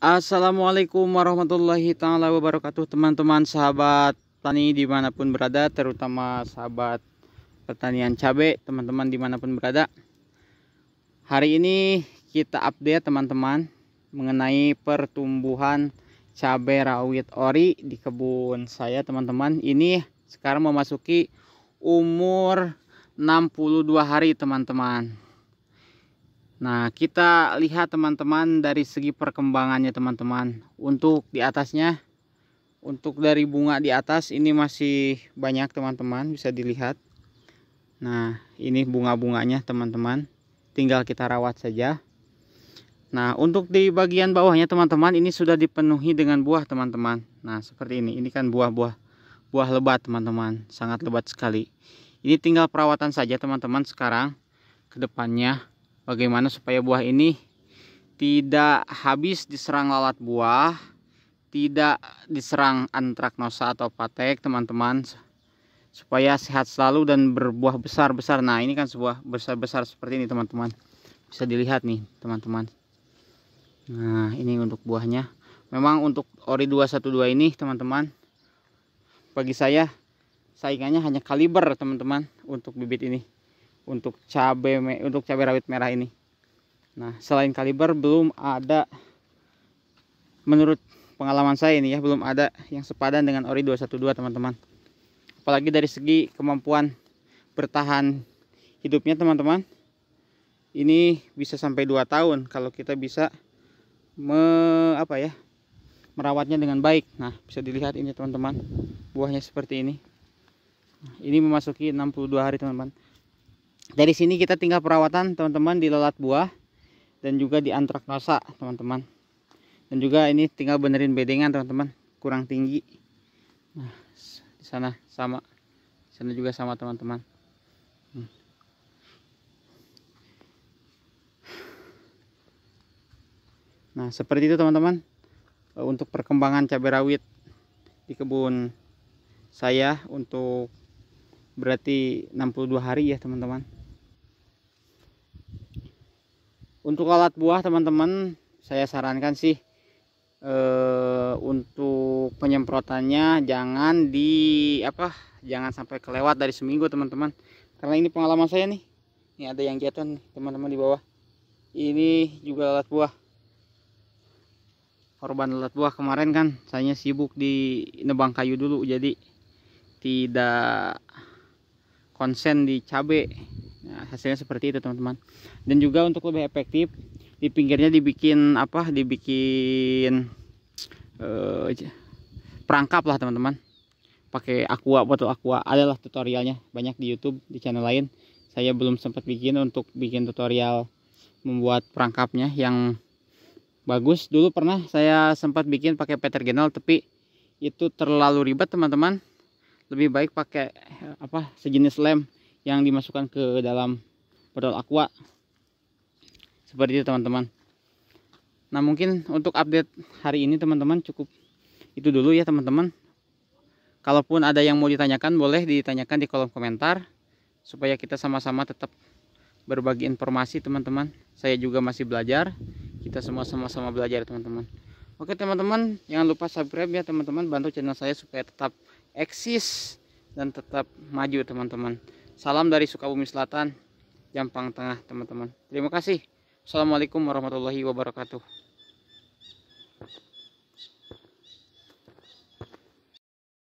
Assalamualaikum warahmatullahi taala wabarakatuh teman-teman sahabat tani dimanapun berada terutama sahabat pertanian cabai teman-teman dimanapun berada hari ini kita update teman-teman mengenai pertumbuhan cabai rawit ori di kebun saya teman-teman ini sekarang memasuki umur 62 hari teman-teman Nah kita lihat teman-teman dari segi perkembangannya teman-teman Untuk di atasnya Untuk dari bunga di atas ini masih banyak teman-teman bisa dilihat Nah ini bunga-bunganya teman-teman Tinggal kita rawat saja Nah untuk di bagian bawahnya teman-teman ini sudah dipenuhi dengan buah teman-teman Nah seperti ini ini kan buah-buah Buah lebat teman-teman sangat lebat sekali Ini tinggal perawatan saja teman-teman sekarang Kedepannya bagaimana supaya buah ini tidak habis diserang lalat buah tidak diserang antraknosa atau patek teman-teman supaya sehat selalu dan berbuah besar-besar nah ini kan sebuah besar-besar seperti ini teman-teman bisa dilihat nih teman-teman nah ini untuk buahnya memang untuk ori 212 ini teman-teman bagi saya saingannya hanya kaliber teman-teman untuk bibit ini untuk cabai untuk cabai rawit merah ini nah selain kaliber belum ada menurut pengalaman saya ini ya belum ada yang sepadan dengan ori 212 teman-teman apalagi dari segi kemampuan bertahan hidupnya teman-teman ini bisa sampai 2 tahun kalau kita bisa me, apa ya merawatnya dengan baik nah bisa dilihat ini teman-teman buahnya seperti ini ini memasuki 62 hari teman-teman dari sini kita tinggal perawatan teman-teman di lalat buah dan juga di antraknosa teman-teman dan juga ini tinggal benerin bedengan teman-teman kurang tinggi nah di sana sama di sana juga sama teman-teman hmm. nah seperti itu teman-teman e, untuk perkembangan cabai rawit di kebun saya untuk berarti 62 hari ya teman-teman untuk alat buah teman-teman saya sarankan sih eh, untuk penyemprotannya jangan di apa jangan sampai kelewat dari seminggu teman-teman karena ini pengalaman saya nih ini ada yang jatuh nih teman-teman di bawah ini juga alat buah korban alat buah kemarin kan saya sibuk di nebang kayu dulu jadi tidak konsen di cabai nah, hasilnya seperti itu teman-teman dan juga untuk lebih efektif di pinggirnya dibikin apa dibikin uh, perangkap lah teman-teman pakai aqua botol aqua adalah tutorialnya banyak di YouTube di channel lain saya belum sempat bikin untuk bikin tutorial membuat perangkapnya yang bagus dulu pernah saya sempat bikin pakai petergenal tapi itu terlalu ribet teman-teman lebih baik pakai eh, apa sejenis lem yang dimasukkan ke dalam botol aqua seperti itu teman-teman nah mungkin untuk update hari ini teman-teman cukup itu dulu ya teman-teman kalaupun ada yang mau ditanyakan boleh ditanyakan di kolom komentar supaya kita sama-sama tetap berbagi informasi teman-teman saya juga masih belajar kita semua sama-sama belajar teman-teman oke teman-teman jangan lupa subscribe ya teman-teman bantu channel saya supaya tetap eksis dan tetap maju teman-teman Salam dari Sukabumi Selatan, Jampang Tengah, teman-teman. Terima kasih. Assalamualaikum warahmatullahi wabarakatuh.